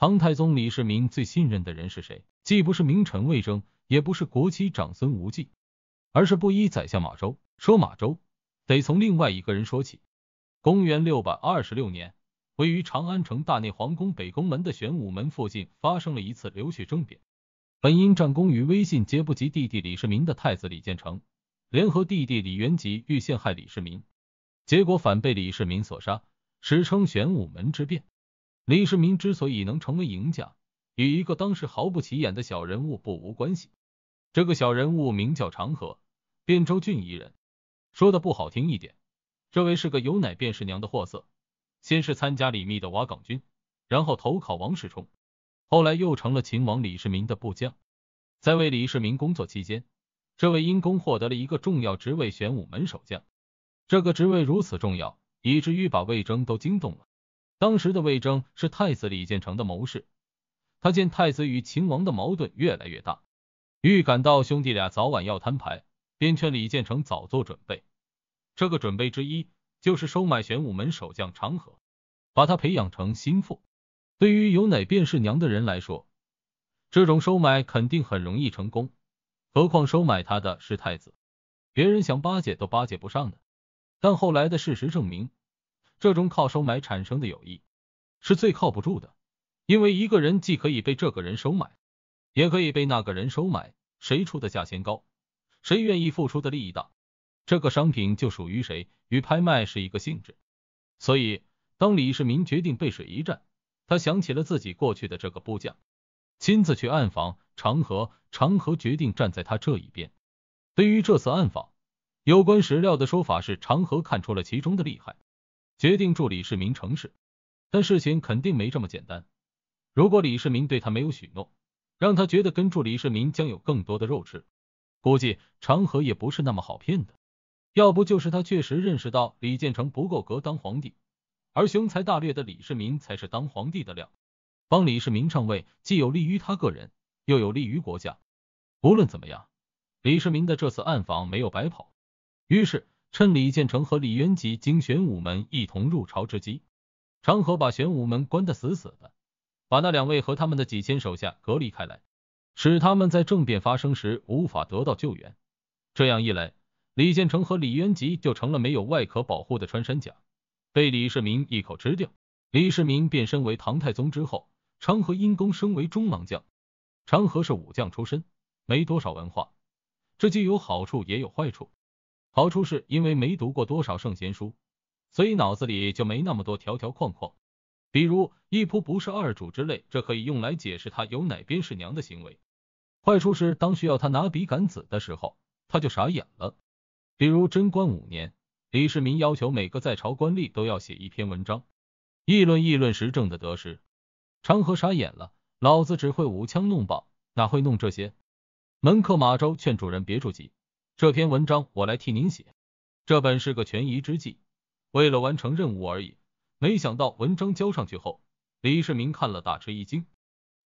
唐太宗李世民最信任的人是谁？既不是名臣魏征，也不是国戚长孙无忌，而是布衣宰相马周。说马周，得从另外一个人说起。公元六百二十六年，位于长安城大内皇宫北宫门的玄武门附近，发生了一次流血政变。本因战功与威信皆不及弟弟李世民的太子李建成，联合弟弟李元吉欲陷害李世民，结果反被李世民所杀，史称玄武门之变。李世民之所以能成为赢家，与一个当时毫不起眼的小人物不无关系。这个小人物名叫长河，汴州郡仪人。说的不好听一点，这位是个有奶便是娘的货色。先是参加李密的瓦岗军，然后投靠王世充，后来又成了秦王李世民的部将。在为李世民工作期间，这位因公获得了一个重要职位——玄武门守将。这个职位如此重要，以至于把魏征都惊动了。当时的魏征是太子李建成的谋士，他见太子与秦王的矛盾越来越大，预感到兄弟俩早晚要摊牌，便劝李建成早做准备。这个准备之一就是收买玄武门守将长河，把他培养成心腹。对于有奶便是娘的人来说，这种收买肯定很容易成功。何况收买他的是太子，别人想巴结都巴结不上的。但后来的事实证明。这种靠收买产生的友谊，是最靠不住的，因为一个人既可以被这个人收买，也可以被那个人收买，谁出的价钱高，谁愿意付出的利益大，这个商品就属于谁，与拍卖是一个性质。所以，当李世民决定背水一战，他想起了自己过去的这个部将，亲自去暗访长河，长河决定站在他这一边。对于这次暗访，有关史料的说法是，长河看出了其中的厉害。决定助李世民成事，但事情肯定没这么简单。如果李世民对他没有许诺，让他觉得跟助李世民将有更多的肉吃，估计长河也不是那么好骗的。要不就是他确实认识到李建成不够格当皇帝，而雄才大略的李世民才是当皇帝的料。帮李世民上位，既有利于他个人，又有利于国家。无论怎么样，李世民的这次暗访没有白跑。于是。趁李建成和李元吉经玄武门一同入朝之机，长河把玄武门关得死死的，把那两位和他们的几千手下隔离开来，使他们在政变发生时无法得到救援。这样一来，李建成和李元吉就成了没有外壳保护的穿山甲，被李世民一口吃掉。李世民变身为唐太宗之后，长河因功升为中郎将。长河是武将出身，没多少文化，这既有好处也有坏处。好处是因为没读过多少圣贤书，所以脑子里就没那么多条条框框，比如一仆不是二主之类，这可以用来解释他有哪边是娘的行为。坏处是当需要他拿笔杆子的时候，他就傻眼了，比如贞观五年，李世民要求每个在朝官吏都要写一篇文章，议论议论时政的得失，长河傻眼了，老子只会舞枪弄棒，哪会弄这些？门客马周劝主人别着急。这篇文章我来替您写，这本是个权宜之计，为了完成任务而已。没想到文章交上去后，李世民看了大吃一惊，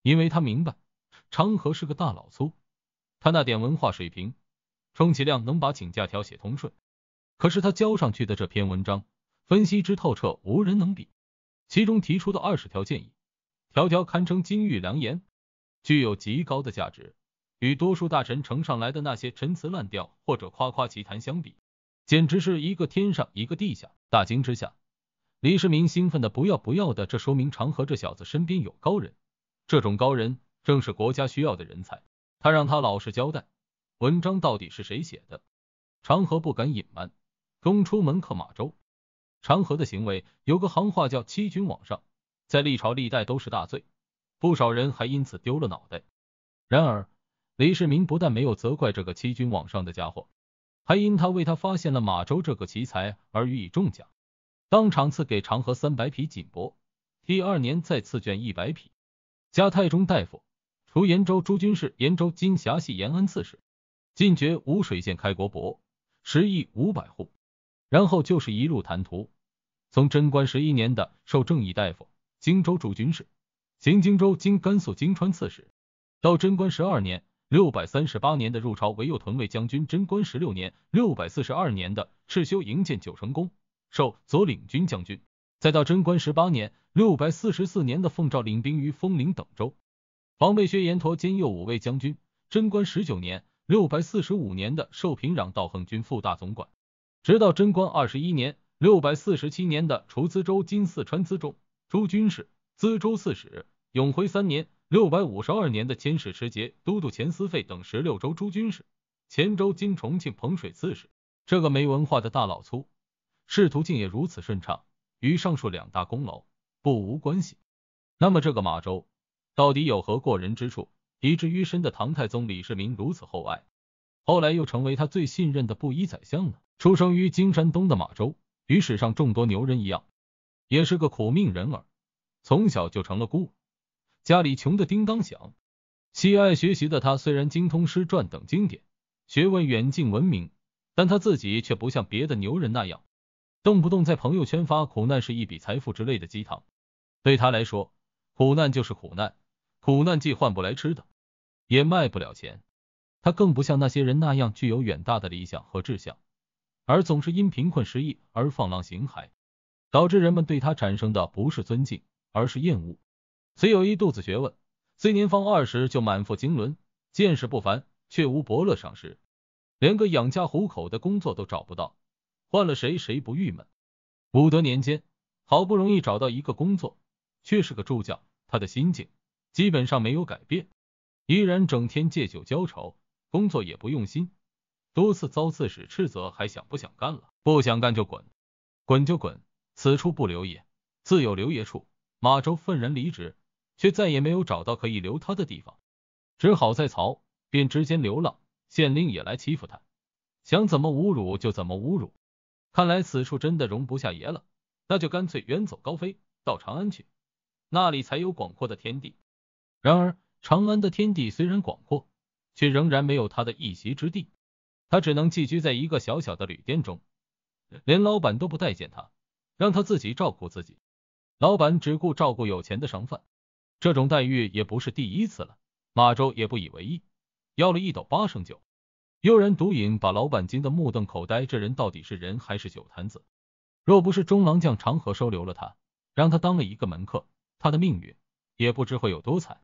因为他明白长河是个大老粗，他那点文化水平，充其量能把请假条写通顺。可是他交上去的这篇文章，分析之透彻，无人能比。其中提出的二十条建议，条条堪称金玉良言，具有极高的价值。与多数大臣呈上来的那些陈词滥调或者夸夸其谈相比，简直是一个天上一个地下。大惊之下，李世民兴奋的不要不要的。这说明长河这小子身边有高人，这种高人正是国家需要的人才。他让他老实交代，文章到底是谁写的？长河不敢隐瞒。东出门克马州，长河的行为有个行话叫欺君罔上，在历朝历代都是大罪，不少人还因此丢了脑袋。然而。李世民不但没有责怪这个欺君罔上的家伙，还因他为他发现了马周这个奇才而予以重奖，当场赐给长河三百匹锦帛，第二年再赐绢一百匹，加太中大夫，除延州诸军事，延州金峡系延安刺史，进爵吴水县开国伯，食邑五百户。然后就是一路谈途，从贞观十一年的受正义大夫，荆州诸军事，行荆州经甘肃金川刺史，到贞观十二年。六百三十八年的入朝为右屯卫将军，贞观十六年六百四十二年的赤修营建九成宫，授左领军将军，再到贞观十八年六百四十四年的奉诏领兵于丰陵等州，防备薛延陀兼右武卫将军，贞观十九年六百四十五年的寿平壤道行军副大总管，直到贞观二十一年六百四十七年的除资州今四川资州诸军事，资州刺史，永徽三年。六百五十二年的迁使持节都督钱司费等十六州诸军事，黔州今重庆彭水刺史。这个没文化的大老粗，仕途竟也如此顺畅，与上述两大功劳不无关系。那么这个马周到底有何过人之处，以至于深得唐太宗李世民如此厚爱？后来又成为他最信任的布衣宰相呢？出生于金山东的马周，与史上众多牛人一样，也是个苦命人儿，从小就成了孤儿。家里穷的叮当响，喜爱学习的他虽然精通诗传等经典，学问远近闻名，但他自己却不像别的牛人那样，动不动在朋友圈发“苦难是一笔财富”之类的鸡汤。对他来说，苦难就是苦难，苦难既换不来吃的，也卖不了钱。他更不像那些人那样具有远大的理想和志向，而总是因贫困失意而放浪形骸，导致人们对他产生的不是尊敬，而是厌恶。虽有一肚子学问，虽年方二十就满腹经纶，见识不凡，却无伯乐赏识，连个养家糊口的工作都找不到，换了谁谁不郁闷？武德年间，好不容易找到一个工作，却是个助教，他的心境基本上没有改变，依然整天借酒浇愁，工作也不用心，多次遭刺史斥责，还想不想干了？不想干就滚，滚就滚，此处不留爷，自有留爷处。马周愤然离职。却再也没有找到可以留他的地方，只好在曹便之间流浪。县令也来欺负他，想怎么侮辱就怎么侮辱。看来此处真的容不下爷了，那就干脆远走高飞到长安去，那里才有广阔的天地。然而，长安的天地虽然广阔，却仍然没有他的一席之地。他只能寄居在一个小小的旅店中，连老板都不待见他，让他自己照顾自己。老板只顾照顾有钱的商贩。这种待遇也不是第一次了，马周也不以为意，要了一斗八升酒，悠然独饮，把老板惊得目瞪口呆。这人到底是人还是酒坛子？若不是中郎将长河收留了他，让他当了一个门客，他的命运也不知会有多惨。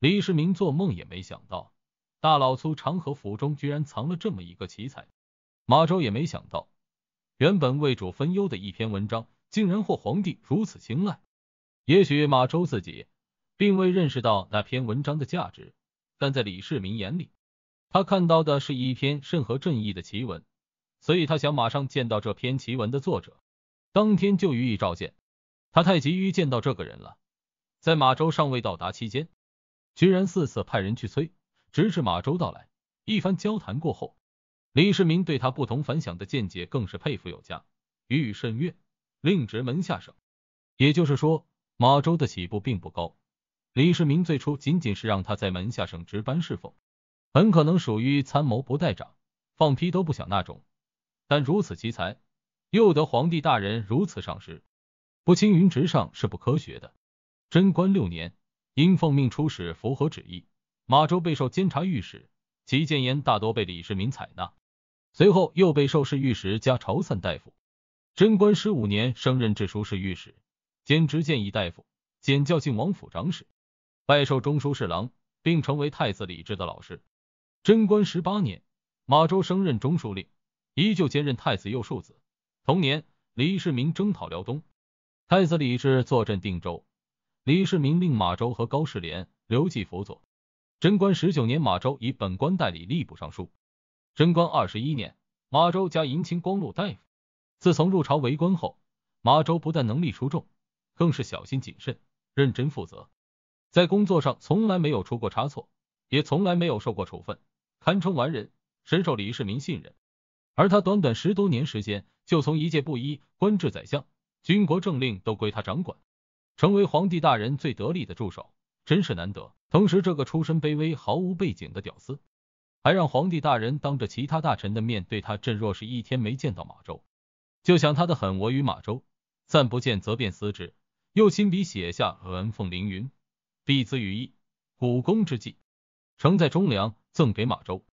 李世民做梦也没想到，大老粗长河府中居然藏了这么一个奇才。马周也没想到，原本为主分忧的一篇文章，竟然获皇帝如此青睐。也许马周自己。并未认识到那篇文章的价值，但在李世民眼里，他看到的是一篇甚合正义的奇文，所以他想马上见到这篇奇文的作者，当天就予以召见。他太急于见到这个人了，在马周尚未到达期间，居然四次派人去催，直至马周到来。一番交谈过后，李世民对他不同凡响的见解更是佩服有加，予以甚悦，令直门下省。也就是说，马周的起步并不高。李世民最初仅仅是让他在门下省值班侍奉，很可能属于参谋不带长，放屁都不响那种。但如此奇才，又得皇帝大人如此赏识，不青云直上是不科学的。贞观六年，因奉命出使符合旨意，马周备受监察御史，其谏言大多被李世民采纳。随后又被授侍御史加朝散大夫。贞观十五年，升任至书侍御史，兼职谏议大夫，兼教进王府长史。拜授中书侍郎，并成为太子李治的老师。贞观十八年，马周升任中书令，依旧兼任太子右庶子。同年，李世民征讨辽东，太子李治坐镇定州。李世民令马周和高士廉、刘季辅佐。贞观十九年，马周以本官代理吏部尚书。贞观二十一年，马周加迎亲光禄大夫。自从入朝为官后，马周不但能力出众，更是小心谨慎、认真负责。在工作上从来没有出过差错，也从来没有受过处分，堪称完人，深受李世民信任。而他短短十多年时间，就从一介布衣官至宰相，军国政令都归他掌管，成为皇帝大人最得力的助手，真是难得。同时，这个出身卑微、毫无背景的屌丝，还让皇帝大人当着其他大臣的面对他：“朕若是一天没见到马周，就想他的狠。我与马周暂不见，则便辞职。”又亲笔写下《恩凤凌云》。必兹羽翼，武功之计，承载忠良，赠给马周。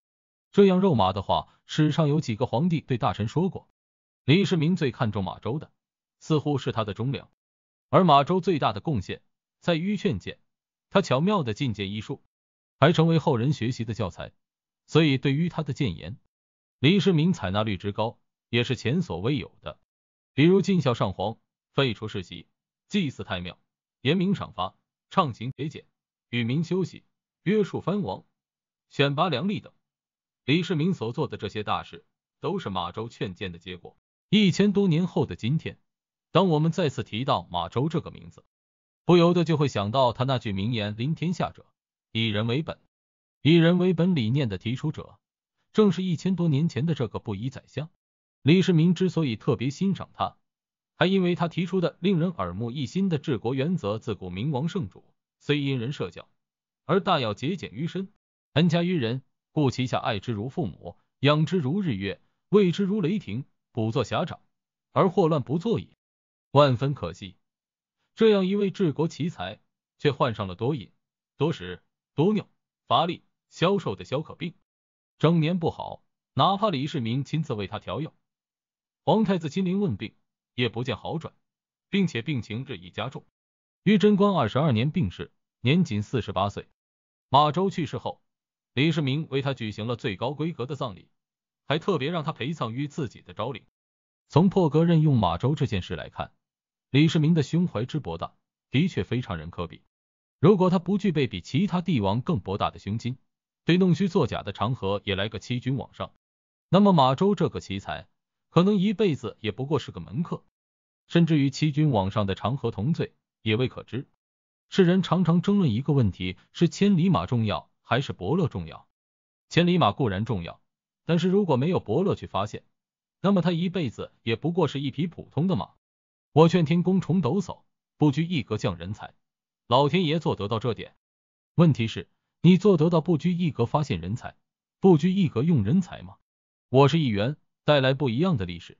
这样肉麻的话，史上有几个皇帝对大臣说过？李世民最看重马周的，似乎是他的忠良。而马周最大的贡献在于劝谏，他巧妙的进谏医术，还成为后人学习的教材。所以对于他的谏言，李世民采纳率之高，也是前所未有的。比如尽孝上皇，废除世袭，祭祀太庙，严明赏罚。畅行节俭，与民休息，约束藩王，选拔良吏等。李世民所做的这些大事，都是马周劝谏的结果。一千多年后的今天，当我们再次提到马周这个名字，不由得就会想到他那句名言：“临天下者，以人为本。”以人为本理念的提出者，正是一千多年前的这个布衣宰相李世民。之所以特别欣赏他。还因为他提出的令人耳目一新的治国原则，自古明王圣主虽因人设教，而大要节俭于身，恩加于人，故其下爱之如父母，养之如日月，畏之如雷霆，补作遐长，而祸乱不作也。万分可惜，这样一位治国奇才，却患上了多饮、多食、多尿、乏力、消瘦的消渴病，整年不好，哪怕李世民亲自为他调药，皇太子亲临问病。也不见好转，并且病情日益加重。于贞观二十二年病逝，年仅四十八岁。马周去世后，李世民为他举行了最高规格的葬礼，还特别让他陪葬于自己的昭陵。从破格任用马周这件事来看，李世民的胸怀之博大，的确非常人可比。如果他不具备比其他帝王更博大的胸襟，对弄虚作假的长河也来个欺君罔上，那么马周这个奇才，可能一辈子也不过是个门客。甚至于欺君罔上的长河同罪也未可知。世人常常争论一个问题：是千里马重要还是伯乐重要？千里马固然重要，但是如果没有伯乐去发现，那么他一辈子也不过是一匹普通的马。我劝天公重抖擞，不拘一格降人才。老天爷做得到这点，问题是你做得到不拘一格发现人才，不拘一格用人才吗？我是议员，带来不一样的历史。